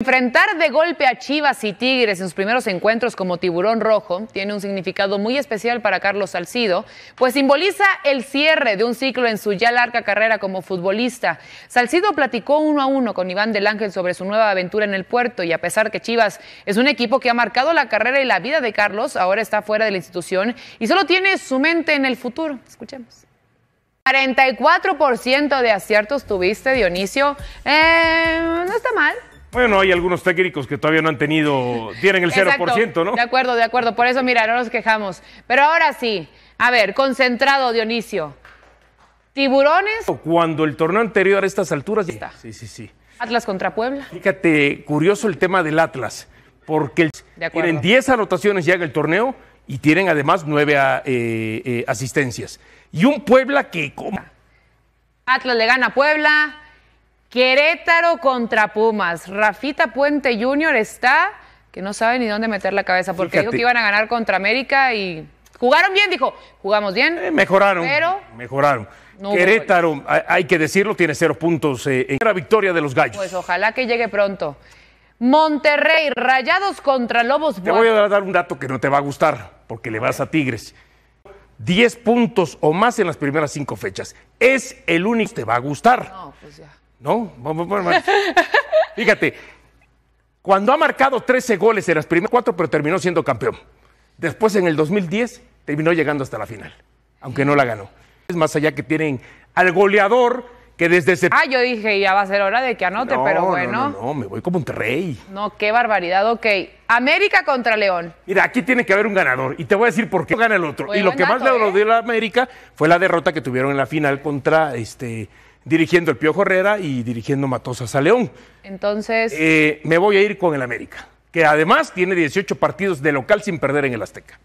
Enfrentar de golpe a Chivas y Tigres en sus primeros encuentros como tiburón rojo tiene un significado muy especial para Carlos Salcido, pues simboliza el cierre de un ciclo en su ya larga carrera como futbolista. Salcido platicó uno a uno con Iván del Ángel sobre su nueva aventura en el puerto y a pesar que Chivas es un equipo que ha marcado la carrera y la vida de Carlos, ahora está fuera de la institución y solo tiene su mente en el futuro. Escuchemos. 44% de aciertos tuviste, Dionisio. Eh, no está mal. Bueno, hay algunos técnicos que todavía no han tenido, tienen el 0%, ¿no? De acuerdo, de acuerdo. Por eso, mira, no nos quejamos. Pero ahora sí, a ver, concentrado, Dionisio. ¿Tiburones? Cuando el torneo anterior a estas alturas ya Sí, sí, sí. Atlas contra Puebla. Fíjate, curioso el tema del Atlas, porque en tienen 10 anotaciones llega el torneo y tienen además 9 ah, eh, eh, asistencias. Y un Puebla que... Atlas le gana a Puebla. Querétaro contra Pumas. Rafita Puente Jr. está que no sabe ni dónde meter la cabeza porque dijo que iban a ganar contra América y jugaron bien, dijo. Jugamos bien. Eh, mejoraron. mejoraron. Querétaro, hay que decirlo, tiene cero puntos eh, en la victoria de los Gallos. Pues ojalá que llegue pronto. Monterrey, Rayados contra Lobos. Te voy a dar un dato que no te va a gustar porque le vas a Tigres. Diez puntos o más en las primeras cinco fechas. Es el único que te va a gustar. No, pues ya. No, vamos, Fíjate, cuando ha marcado 13 goles en las primeras cuatro, pero terminó siendo campeón. Después, en el 2010, terminó llegando hasta la final, aunque no la ganó. Es más allá que tienen al goleador que desde ese... Ah, yo dije, ya va a ser hora de que anote, pero bueno. No, no, no, me voy como un rey. No, qué barbaridad, ok. América contra León. Mira, aquí tiene que haber un ganador y te voy a decir por qué gana el otro. y lo que más le eh. a la América fue la derrota que tuvieron en la final contra este dirigiendo el Piojo Herrera y dirigiendo Matosas a León. Entonces. Eh, me voy a ir con el América, que además tiene 18 partidos de local sin perder en el Azteca.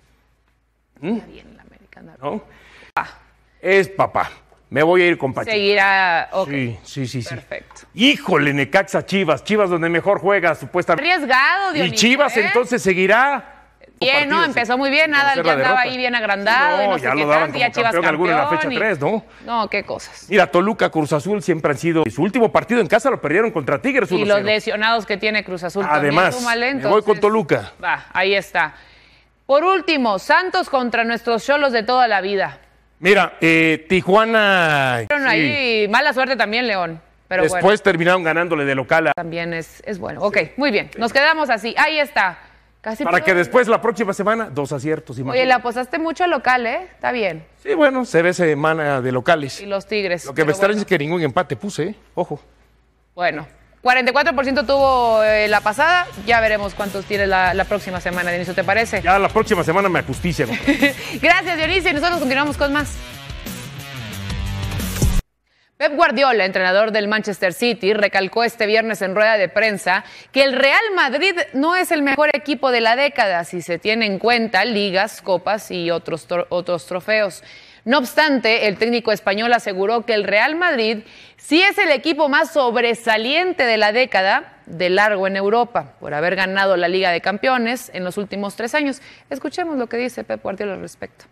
Está ¿Mm? el América. Ah. Es papá. Me voy a ir con Pachuca. Seguirá. Sí, sí, sí, sí. Perfecto. Híjole, Necaxa Chivas. Chivas donde mejor juega, supuestamente. Arriesgado, mío. Y Chivas ¿eh? entonces seguirá bien, ¿no? Empezó muy bien, nada, ya estaba ahí bien agrandado. No, no ya sé lo qué daban tanto, como en la fecha 3, ¿no? No, qué cosas. Mira, Toluca, Cruz Azul siempre han sido. Y Su último partido en casa lo perdieron contra Tigres. Y los lesionados que tiene Cruz Azul. Además, también voy con Toluca. Va, ahí está. Por último, Santos contra nuestros cholos de toda la vida. Mira, eh, Tijuana. Ahí, mala suerte también, León. Pero Después terminaron ganándole de local. También es, es bueno. Ok, muy bien. Nos quedamos así. Ahí está. Para que después, la próxima semana, dos aciertos. Imagínate. Oye, la apostaste mucho al local, ¿eh? Está bien. Sí, bueno, se ve semana de locales. Y los Tigres. Lo que me extraña es que ningún empate puse, ¿eh? Ojo. Bueno, 44% tuvo eh, la pasada. Ya veremos cuántos tiene la, próxima semana, Dionisio, ¿te parece? Ya la próxima semana me ajusticia Gracias, Dionisio. Y nosotros continuamos con más. Pep Guardiola, entrenador del Manchester City, recalcó este viernes en rueda de prensa que el Real Madrid no es el mejor equipo de la década si se tiene en cuenta ligas, copas y otros, otros trofeos. No obstante, el técnico español aseguró que el Real Madrid sí es el equipo más sobresaliente de la década de largo en Europa por haber ganado la Liga de Campeones en los últimos tres años. Escuchemos lo que dice Pep Guardiola al respecto.